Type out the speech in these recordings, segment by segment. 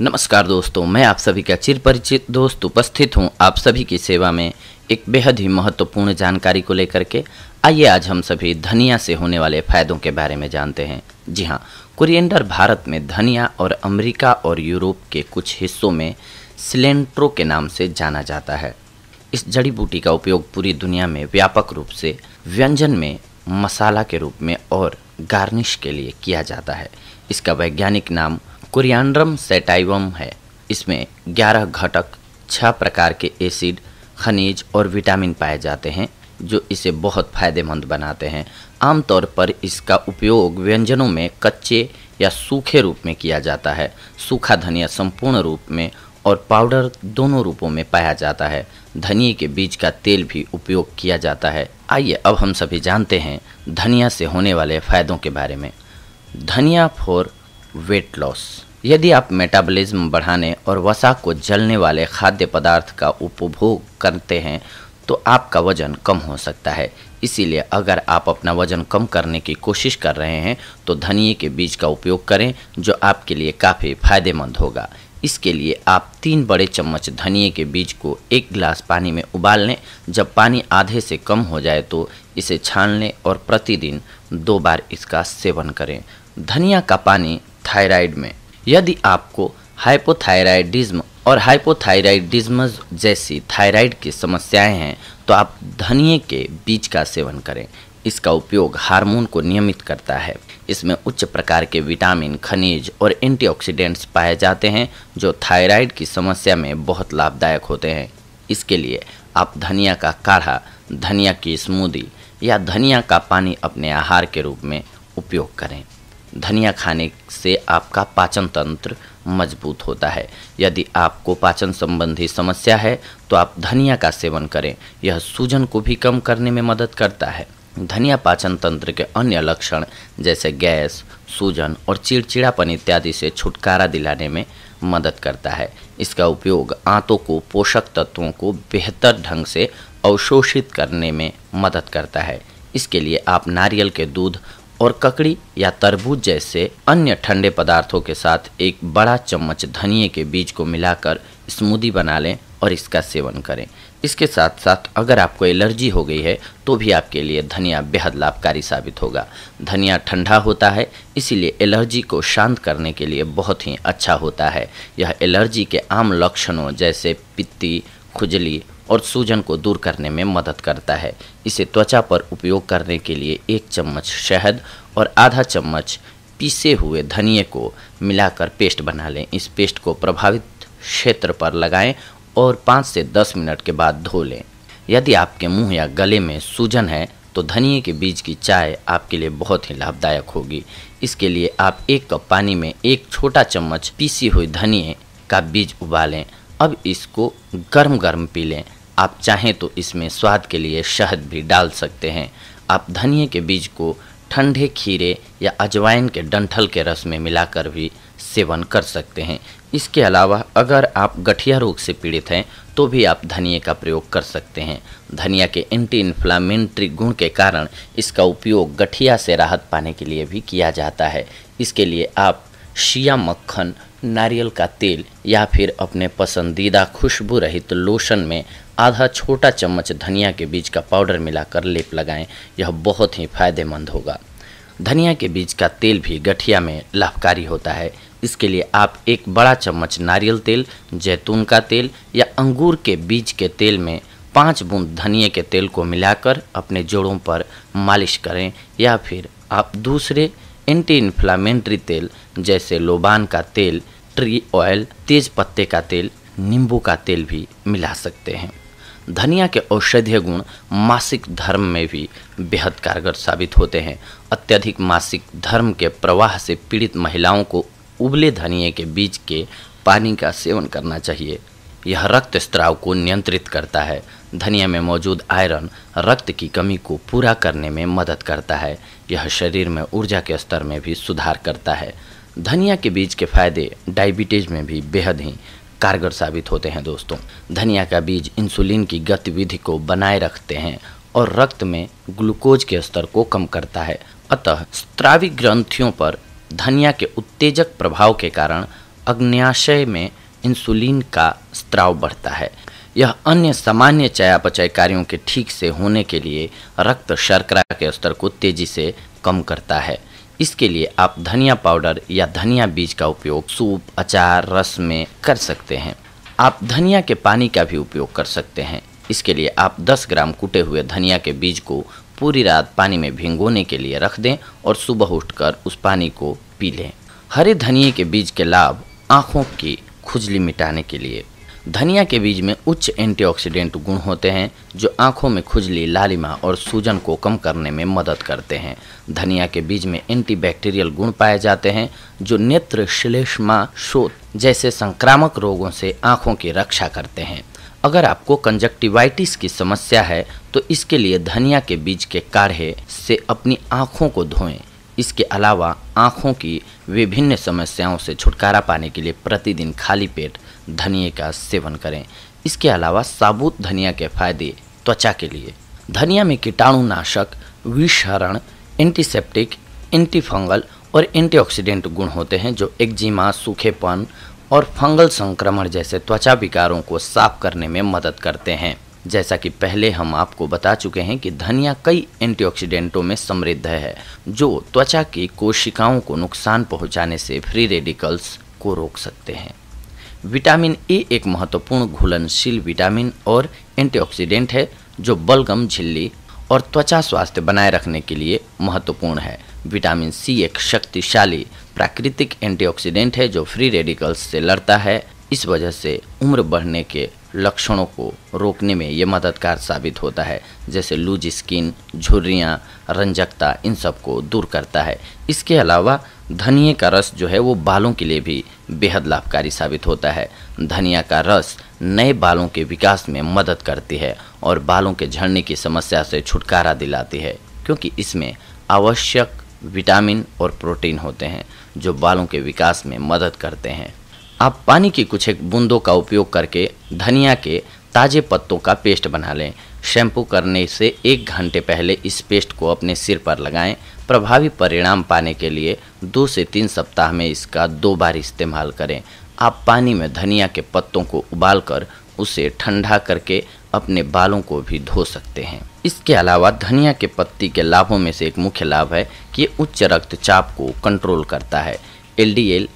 नमस्कार दोस्तों मैं आप सभी का चिर परिचित दोस्त उपस्थित हूं आप सभी की सेवा में एक बेहद ही महत्वपूर्ण जानकारी को लेकर के आइए आज हम सभी धनिया से होने वाले फ़ायदों के बारे में जानते हैं जी हाँ कुरियंडर भारत में धनिया और अमेरिका और यूरोप के कुछ हिस्सों में सिलेंट्रो के नाम से जाना जाता है इस जड़ी बूटी का उपयोग पूरी दुनिया में व्यापक रूप से व्यंजन में मसाला के रूप में और गार्निश के लिए किया जाता है इसका वैज्ञानिक नाम कोरियांड्रम सेटाइवम है इसमें 11 घटक 6 प्रकार के एसिड खनिज और विटामिन पाए जाते हैं जो इसे बहुत फायदेमंद बनाते हैं आमतौर पर इसका उपयोग व्यंजनों में कच्चे या सूखे रूप में किया जाता है सूखा धनिया संपूर्ण रूप में और पाउडर दोनों रूपों में पाया जाता है धनिए के बीज का तेल भी उपयोग किया जाता है आइए अब हम सभी जानते हैं धनिया से होने वाले फ़ायदों के बारे में धनिया फॉर वेट लॉस यदि आप मेटाबॉलिज्म बढ़ाने और वसा को जलने वाले खाद्य पदार्थ का उपभोग करते हैं तो आपका वजन कम हो सकता है इसीलिए अगर आप अपना वजन कम करने की कोशिश कर रहे हैं तो धनिए के बीज का उपयोग करें जो आपके लिए काफ़ी फायदेमंद होगा इसके लिए आप तीन बड़े चम्मच धनिए के बीज को एक गिलास पानी में उबाल लें जब पानी आधे से कम हो जाए तो इसे छान लें और प्रतिदिन दो बार इसका सेवन करें धनिया का पानी थायराइड में यदि आपको हाइपोथायराइडिज्म और हाइपोथायराइडिज्म जैसी थायराइड की समस्याएं हैं तो आप धनिए के बीज का सेवन करें इसका उपयोग हार्मोन को नियमित करता है इसमें उच्च प्रकार के विटामिन खनिज और एंटीऑक्सीडेंट्स पाए जाते हैं जो थायराइड की समस्या में बहुत लाभदायक होते हैं इसके लिए आप धनिया का काढ़ा धनिया की स्मूदी या धनिया का पानी अपने आहार के रूप में उपयोग करें धनिया खाने से आपका पाचन तंत्र मजबूत होता है यदि आपको पाचन संबंधी समस्या है तो आप धनिया का सेवन करें यह सूजन को भी कम करने में मदद करता है धनिया पाचन तंत्र के अन्य लक्षण जैसे गैस सूजन और चिड़चिड़ापन इत्यादि से छुटकारा दिलाने में मदद करता है इसका उपयोग आंतों को पोषक तत्वों को बेहतर ढंग से अवशोषित करने में मदद करता है इसके लिए आप नारियल के दूध और ककड़ी या तरबूज जैसे अन्य ठंडे पदार्थों के साथ एक बड़ा चम्मच धनिए के बीज को मिलाकर स्मूदी बना लें और इसका सेवन करें इसके साथ साथ अगर आपको एलर्जी हो गई है तो भी आपके लिए धनिया बेहद लाभकारी साबित होगा धनिया ठंडा होता है इसीलिए एलर्जी को शांत करने के लिए बहुत ही अच्छा होता है यह एलर्जी के आम लक्षणों जैसे पित्ती खुजली और सूजन को दूर करने में मदद करता है इसे त्वचा पर उपयोग करने के लिए एक चम्मच शहद और आधा चम्मच पीसे हुए धनिए को मिलाकर पेस्ट बना लें इस पेस्ट को प्रभावित क्षेत्र पर लगाएं और पाँच से दस मिनट के बाद धो लें यदि आपके मुंह या गले में सूजन है तो धनिए के बीज की चाय आपके लिए बहुत ही लाभदायक होगी इसके लिए आप एक कप पानी में एक छोटा चम्मच पीसी हुई धनिए का बीज उबालें अब इसको गर्म गर्म पी लें आप चाहें तो इसमें स्वाद के लिए शहद भी डाल सकते हैं आप धनिए के बीज को ठंडे खीरे या अजवाइन के डंठल के रस में मिलाकर भी सेवन कर सकते हैं इसके अलावा अगर आप गठिया रोग से पीड़ित हैं तो भी आप धनिया का प्रयोग कर सकते हैं धनिया के एंटी इन्फ्लामेंट्री गुण के कारण इसका उपयोग गठिया से राहत पाने के लिए भी किया जाता है इसके लिए आप शिया मक्खन नारियल का तेल या फिर अपने पसंदीदा खुशबू रहित लोशन में आधा छोटा चम्मच धनिया के बीज का पाउडर मिलाकर लेप लगाएं यह बहुत ही फायदेमंद होगा धनिया के बीज का तेल भी गठिया में लाभकारी होता है इसके लिए आप एक बड़ा चम्मच नारियल तेल जैतून का तेल या अंगूर के बीज के तेल में पाँच बूंद धनिया के तेल को मिलाकर अपने जोड़ों पर मालिश करें या फिर आप दूसरे एंटी इन्फ्लामेंट्री तेल जैसे लोबान का तेल ट्री ऑयल तेज पत्ते का तेल नींबू का तेल भी मिला सकते हैं धनिया के औषधीय गुण मासिक धर्म में भी बेहद कारगर साबित होते हैं अत्यधिक मासिक धर्म के प्रवाह से पीड़ित महिलाओं को उबले धनिया के बीज के पानी का सेवन करना चाहिए यह रक्त स्त्राव को नियंत्रित करता है धनिया में मौजूद आयरन रक्त की कमी को पूरा करने में मदद करता है यह शरीर में ऊर्जा के स्तर में भी सुधार करता है धनिया के बीज के फायदे डायबिटीज़ में भी बेहद ही कारगर साबित होते हैं दोस्तों धनिया का बीज इंसुलिन की गतिविधि को बनाए रखते हैं और रक्त में ग्लूकोज के स्तर को कम करता है अतः स्त्रावी ग्रंथियों पर धनिया के उत्तेजक प्रभाव के कारण अग्न्याशय में इंसुलिन का स्त्राव बढ़ता है यह अन्य सामान्य चयापचय कार्यों के ठीक से होने के लिए रक्त शर्करा के स्तर को तेजी से कम करता है इसके लिए आप धनिया पाउडर या धनिया बीज का उपयोग सूप अचार रस में कर सकते हैं आप धनिया के पानी का भी उपयोग कर सकते हैं इसके लिए आप 10 ग्राम कूटे हुए धनिया के बीज को पूरी रात पानी में भिंगोने के लिए रख दें और सुबह उठकर उस पानी को पी लें हरे धनिए के बीज के लाभ आँखों की खुजली मिटाने के लिए धनिया के बीज में उच्च एंटीऑक्सीडेंट गुण होते हैं जो आंखों में खुजली लालिमा और सूजन को कम करने में मदद करते हैं धनिया के बीज में एंटीबैक्टीरियल गुण पाए जाते हैं जो नेत्र श्लेष्मा शोध जैसे संक्रामक रोगों से आंखों की रक्षा करते हैं अगर आपको कंजक्टिवाइटिस की समस्या है तो इसके लिए धनिया के बीज के काढ़े से अपनी आँखों को धोएं इसके अलावा आँखों की विभिन्न समस्याओं से छुटकारा पाने के लिए प्रतिदिन खाली पेट धनिया का सेवन करें इसके अलावा साबुत धनिया के फायदे त्वचा के लिए धनिया में कीटाणुनाशक विषहरण एंटीसेप्टिक एंटीफंगल और एंटीऑक्सीडेंट गुण होते हैं जो एक्जिमा सूखेपन और फंगल संक्रमण जैसे त्वचा विकारों को साफ करने में मदद करते हैं जैसा कि पहले हम आपको बता चुके हैं कि धनिया कई एंटीऑक्सीडेंटों में समृद्ध है जो त्वचा की कोशिकाओं को नुकसान पहुंचाने से फ्री रेडिकल्स को रोक सकते हैं विटामिन ए e एक महत्वपूर्ण घुलनशील विटामिन और एंटीऑक्सीडेंट है जो बलगम झिल्ली और त्वचा स्वास्थ्य बनाए रखने के लिए महत्वपूर्ण है विटामिन सी एक शक्तिशाली प्राकृतिक एंटीऑक्सीडेंट है जो फ्री रेडिकल्स से लड़ता है इस वजह से उम्र बढ़ने के लक्षणों को रोकने में ये मददगार साबित होता है जैसे लूज स्किन झुर्रियाँ रंजकता इन सब को दूर करता है इसके अलावा धनिए का रस जो है वो बालों के लिए भी बेहद लाभकारी साबित होता है धनिया का रस नए बालों के विकास में मदद करती है और बालों के झड़ने की समस्या से छुटकारा दिलाती है क्योंकि इसमें आवश्यक विटामिन और प्रोटीन होते हैं जो बालों के विकास में मदद करते हैं आप पानी की कुछ एक बूंदों का उपयोग करके धनिया के ताज़े पत्तों का पेस्ट बना लें शैम्पू करने से एक घंटे पहले इस पेस्ट को अपने सिर पर लगाएं प्रभावी परिणाम पाने के लिए दो से तीन सप्ताह में इसका दो बार इस्तेमाल करें आप पानी में धनिया के पत्तों को उबाल कर उसे ठंडा करके अपने बालों को भी धो सकते हैं इसके अलावा धनिया के पत्ती के लाभों में से एक मुख्य लाभ है कि उच्च रक्तचाप को कंट्रोल करता है एल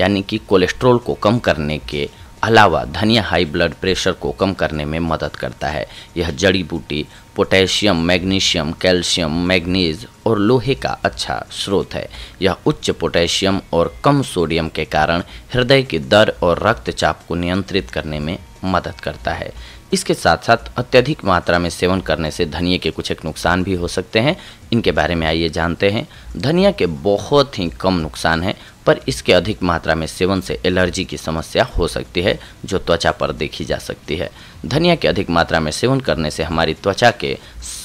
यानी कि कोलेस्ट्रोल को कम करने के अलावा धनिया हाई ब्लड प्रेशर को कम करने में मदद करता है यह जड़ी बूटी पोटेशियम मैग्नीशियम कैल्शियम मैग्नीज और लोहे का अच्छा स्रोत है यह उच्च पोटेशियम और कम सोडियम के कारण हृदय की दर और रक्तचाप को नियंत्रित करने में मदद करता है इसके साथ साथ अत्यधिक मात्रा में सेवन करने से धनिया के कुछ एक नुकसान भी हो सकते हैं इनके बारे में आइए जानते हैं धनिया के बहुत ही कम नुकसान हैं पर इसके अधिक मात्रा में सेवन से एलर्जी की समस्या हो सकती है जो त्वचा पर देखी जा सकती है धनिया के अधिक मात्रा में सेवन करने से हमारी त्वचा के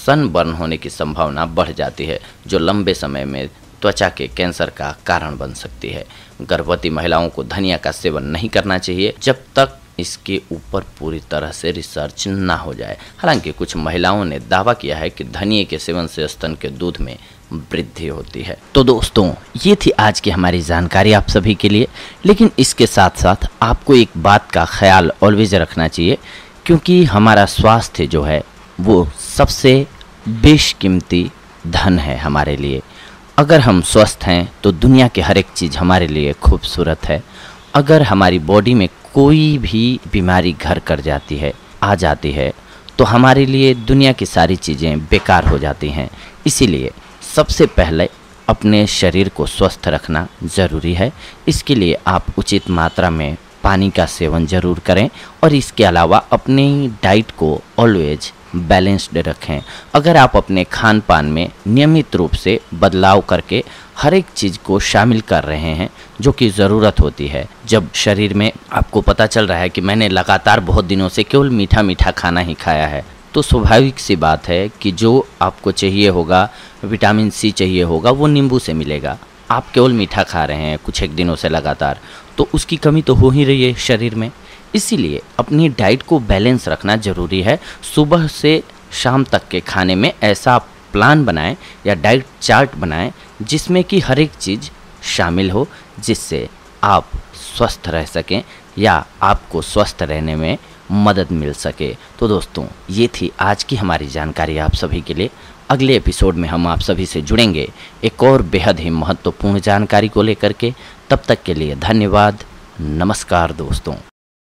सनबर्न होने की संभावना बढ़ जाती है जो लंबे समय में त्वचा के कैंसर का कारण बन सकती है गर्भवती महिलाओं को धनिया का सेवन नहीं करना चाहिए जब तक इसके ऊपर पूरी तरह से रिसर्च ना हो जाए हालांकि कुछ महिलाओं ने दावा किया है कि धनिये के सेवन से स्तन के दूध में वृद्धि होती है तो दोस्तों ये थी आज की हमारी जानकारी आप सभी के लिए लेकिन इसके साथ साथ आपको एक बात का ख्याल ऑलवेज रखना चाहिए क्योंकि हमारा स्वास्थ्य जो है वो सबसे बेशकीमती धन है हमारे लिए अगर हम स्वस्थ हैं तो दुनिया की हर एक चीज़ हमारे लिए खूबसूरत है अगर हमारी बॉडी में कोई भी बीमारी घर कर जाती है आ जाती है तो हमारे लिए दुनिया की सारी चीज़ें बेकार हो जाती हैं इसीलिए सबसे पहले अपने शरीर को स्वस्थ रखना ज़रूरी है इसके लिए आप उचित मात्रा में पानी का सेवन ज़रूर करें और इसके अलावा अपनी डाइट को ऑलवेज बैलेंस्ड रखें अगर आप अपने खान पान में नियमित रूप से बदलाव करके हर एक चीज़ को शामिल कर रहे हैं जो कि ज़रूरत होती है जब शरीर में आपको पता चल रहा है कि मैंने लगातार बहुत दिनों से केवल मीठा मीठा खाना ही खाया है तो स्वाभाविक सी बात है कि जो आपको चाहिए होगा विटामिन सी चाहिए होगा वो नींबू से मिलेगा आप केवल मीठा खा रहे हैं कुछ एक दिनों से लगातार तो उसकी कमी तो हो ही रही है शरीर में इसीलिए अपनी डाइट को बैलेंस रखना ज़रूरी है सुबह से शाम तक के खाने में ऐसा प्लान बनाएं या डाइट चार्ट बनाएं जिसमें कि हर एक चीज़ शामिल हो जिससे आप स्वस्थ रह सकें या आपको स्वस्थ रहने में मदद मिल सके तो दोस्तों ये थी आज की हमारी जानकारी आप सभी के लिए अगले एपिसोड में हम आप सभी से जुड़ेंगे एक और बेहद ही महत्वपूर्ण जानकारी को लेकर के तब तक के लिए धन्यवाद नमस्कार दोस्तों